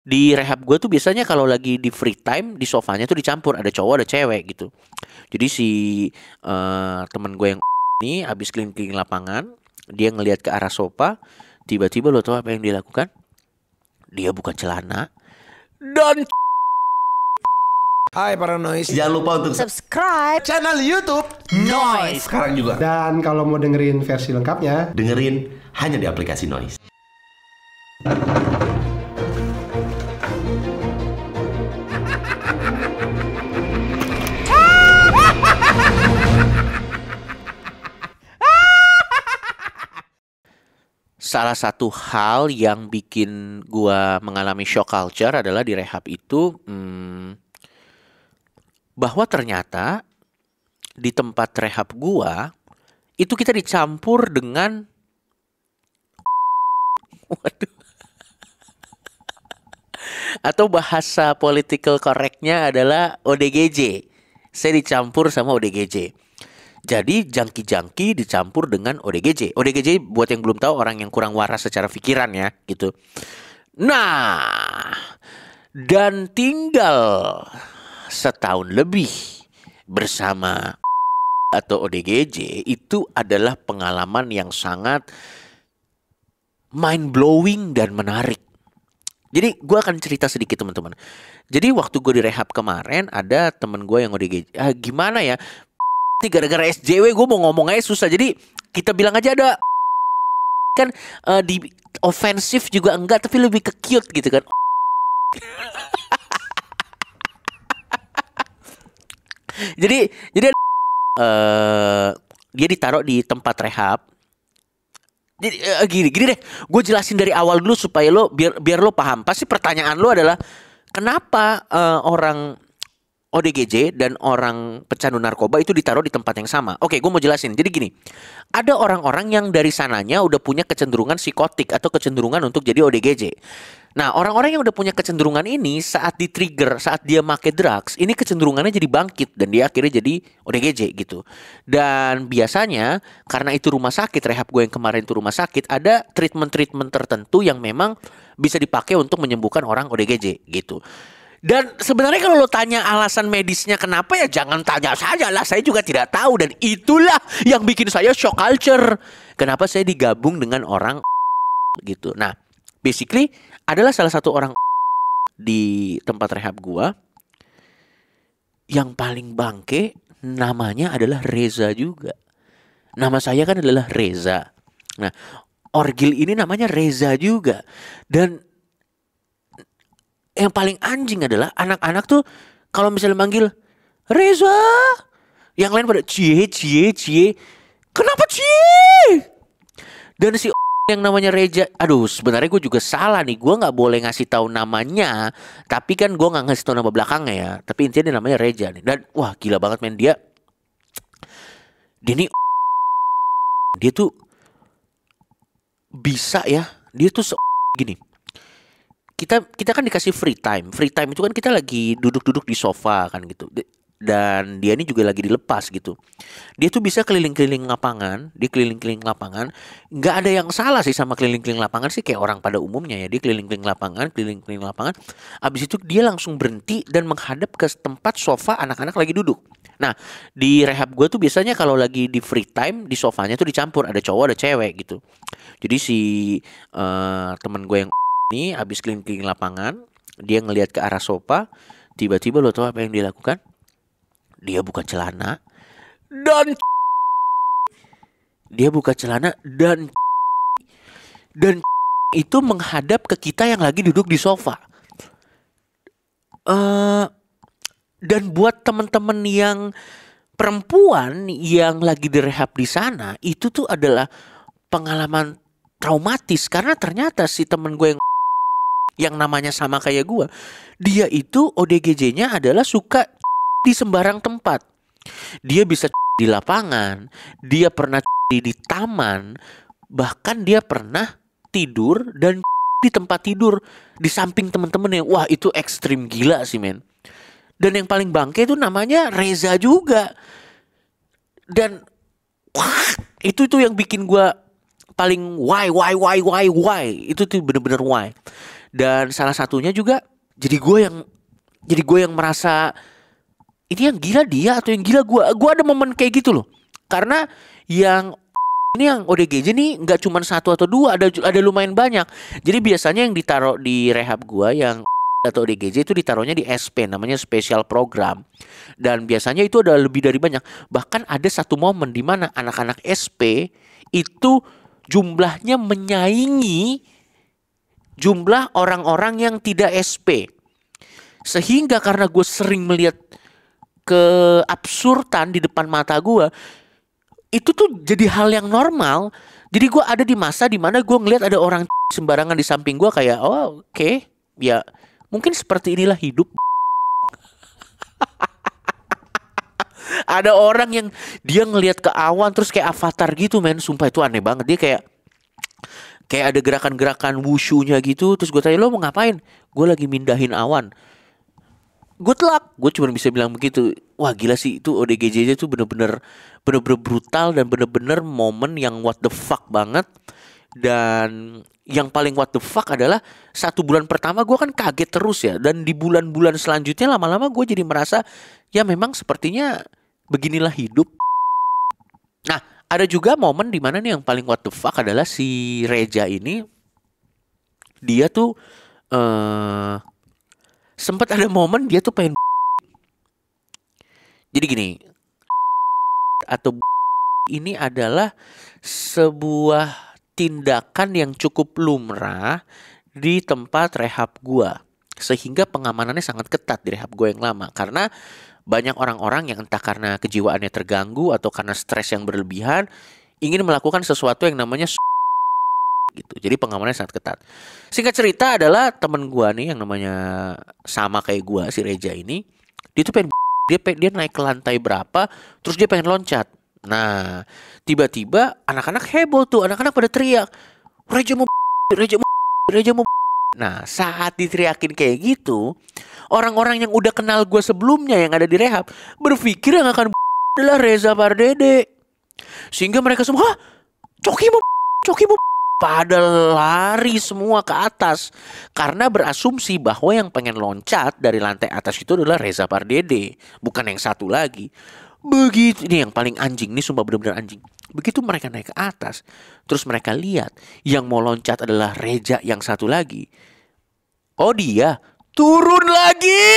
di rehab gue tuh biasanya kalau lagi di free time di sofanya tuh dicampur ada cowok ada cewek gitu jadi si uh, eh, teman gue yang ini abis keliling-keliling lapangan dia ngelihat ke arah sofa tiba-tiba lo tau apa yang dilakukan? dia buka celana dan Hai para noise Jangan lupa untuk subscribe channel Youtube Noise Sekarang juga Dan kalau mau dengerin versi lengkapnya Dengerin hanya di aplikasi Noise salah satu hal yang bikin gua mengalami shock culture adalah di rehab itu hmm, bahwa ternyata di tempat rehab gua itu kita dicampur dengan waduh atau bahasa political correctnya adalah ODGJ. Saya dicampur sama ODGJ. Jadi jangki-jangki dicampur dengan ODGJ. ODGJ buat yang belum tahu orang yang kurang waras secara pikiran ya gitu. Nah, dan tinggal setahun lebih bersama atau ODGJ itu adalah pengalaman yang sangat mind blowing dan menarik. Jadi gue akan cerita sedikit teman-teman. Jadi waktu gue direhab kemarin ada temen gue yang ODGJ. Ah, gimana ya? gara-gara SJW gue mau ngomong aja susah jadi kita bilang aja ada kan uh, di ofensif juga enggak tapi lebih ke cute gitu kan jadi jadi uh, dia ditaruh di tempat rehab jadi uh, gini gini deh gue jelasin dari awal dulu supaya lo biar biar lo paham pasti pertanyaan lo adalah kenapa uh, orang ODGJ dan orang pecandu narkoba itu ditaruh di tempat yang sama. Oke, gue mau jelasin. Jadi gini, ada orang-orang yang dari sananya udah punya kecenderungan psikotik atau kecenderungan untuk jadi ODGJ. Nah, orang-orang yang udah punya kecenderungan ini saat di-trigger, saat dia make drugs, ini kecenderungannya jadi bangkit dan dia akhirnya jadi ODGJ gitu. Dan biasanya karena itu rumah sakit, rehab gue yang kemarin itu rumah sakit, ada treatment-treatment tertentu yang memang bisa dipakai untuk menyembuhkan orang ODGJ gitu. Dan sebenarnya kalau lo tanya alasan medisnya kenapa ya jangan tanya saja lah. Saya juga tidak tahu dan itulah yang bikin saya shock culture. Kenapa saya digabung dengan orang gitu. Nah, basically adalah salah satu orang di tempat rehab gua yang paling bangke namanya adalah Reza juga. Nama saya kan adalah Reza. Nah, Orgil ini namanya Reza juga. Dan yang paling anjing adalah anak-anak tuh kalau misalnya manggil Reza, yang lain pada cie cie cie, kenapa cie? Dan si yang namanya Reza, aduh sebenarnya gue juga salah nih, gue nggak boleh ngasih tahu namanya, tapi kan gue nggak ngasih tahu nama belakangnya ya, tapi intinya dia namanya Reza nih. Dan wah gila banget main dia, dia nih dia tuh bisa ya, dia tuh se gini kita kita kan dikasih free time. Free time itu kan kita lagi duduk-duduk di sofa kan gitu. Dan dia ini juga lagi dilepas gitu. Dia tuh bisa keliling-keliling lapangan, di keliling-keliling lapangan. Nggak ada yang salah sih sama keliling-keliling lapangan sih kayak orang pada umumnya ya. di keliling-keliling lapangan, keliling-keliling lapangan. Abis itu dia langsung berhenti dan menghadap ke tempat sofa anak-anak lagi duduk. Nah, di rehab gue tuh biasanya kalau lagi di free time di sofanya tuh dicampur ada cowok ada cewek gitu. Jadi si uh, eh, teman gue yang ini habis keliling-keliling lapangan, dia ngelihat ke arah sofa, tiba-tiba lo tau apa yang dia lakukan? Dia buka celana dan dia buka celana dan dan itu menghadap ke kita yang lagi duduk di sofa. Uh, dan buat teman-teman yang perempuan yang lagi direhab di sana itu tuh adalah pengalaman traumatis karena ternyata si teman gue yang yang namanya sama kayak gua. Dia itu ODGJ-nya adalah suka di sembarang tempat. Dia bisa di lapangan, dia pernah di taman, bahkan dia pernah tidur dan di tempat tidur di samping temen-temennya. Wah, itu ekstrim gila sih, men. Dan yang paling bangke itu namanya Reza juga. Dan wah, itu itu yang bikin gue paling why why why why why itu tuh bener-bener why dan salah satunya juga jadi gue yang jadi gue yang merasa ini yang gila dia atau yang gila gue gue ada momen kayak gitu loh karena yang ini yang ODGJ nih nggak cuma satu atau dua ada ada lumayan banyak jadi biasanya yang ditaruh di rehab gue yang atau ODGJ itu ditaruhnya di SP namanya special program dan biasanya itu ada lebih dari banyak bahkan ada satu momen di mana anak-anak SP itu jumlahnya menyaingi jumlah orang-orang yang tidak SP. Sehingga karena gue sering melihat keabsurdan di depan mata gue, itu tuh jadi hal yang normal. Jadi gue ada di masa di mana gue ngelihat ada orang sembarangan di samping gue kayak, oh oke, okay. ya mungkin seperti inilah hidup. ada orang yang dia ngelihat ke awan terus kayak avatar gitu men sumpah itu aneh banget dia kayak kayak ada gerakan-gerakan wushunya gitu terus gue tanya lo mau ngapain gue lagi mindahin awan good luck gue cuma bisa bilang begitu wah gila sih itu ODGJ tuh bener-bener bener-bener brutal dan bener-bener momen yang what the fuck banget dan yang paling what the fuck adalah satu bulan pertama gue kan kaget terus ya dan di bulan-bulan selanjutnya lama-lama gue jadi merasa ya memang sepertinya beginilah hidup ada juga momen di mana nih yang paling what the fuck adalah si Reja ini dia tuh uh, eh, sempat ada momen dia tuh pengen jadi gini atau ini adalah sebuah tindakan yang cukup lumrah di tempat rehab gua sehingga pengamanannya sangat ketat di rehab gua yang lama karena banyak orang-orang yang entah karena kejiwaannya terganggu atau karena stres yang berlebihan ingin melakukan sesuatu yang namanya gitu. Jadi pengamannya sangat ketat. Singkat cerita adalah temen gua nih yang namanya sama kayak gua si Reja ini, dia tuh pengen dia dia naik ke lantai berapa, terus dia pengen loncat. Nah, tiba-tiba anak-anak heboh tuh, anak-anak pada teriak, Reja mau Reja mau Reja mau Nah, saat diteriakin kayak gitu, orang-orang yang udah kenal gue sebelumnya yang ada di rehab berpikir yang akan adalah Reza Pardede. Sehingga mereka semua, Hah? Coki mau Coki mau pada lari semua ke atas karena berasumsi bahwa yang pengen loncat dari lantai atas itu adalah Reza Pardede, bukan yang satu lagi. Begitu ini yang paling anjing ini sumpah benar-benar anjing. Begitu mereka naik ke atas, terus mereka lihat yang mau loncat adalah Reja yang satu lagi. Oh dia turun lagi.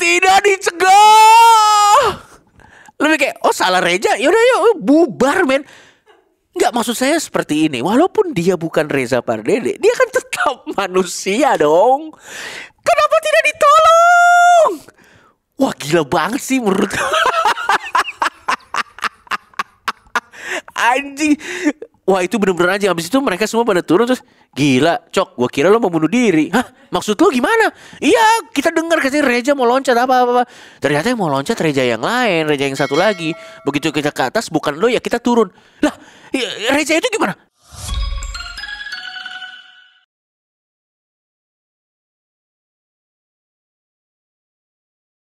Tidak dicegah. Lebih kayak oh salah Reja, yaudah yuk bubar men. Enggak maksud saya seperti ini. Walaupun dia bukan Reza Pardede, dia kan tetap manusia dong. Kenapa tidak ditolak? gila banget sih menurut anjing wah itu bener-bener anjing abis itu mereka semua pada turun terus gila cok gue kira lo mau bunuh diri hah maksud lo gimana iya kita dengar katanya Reja mau loncat apa apa, apa. ternyata yang mau loncat Reja yang lain Reja yang satu lagi begitu kita ke atas bukan lo ya kita turun lah ya, Reja itu gimana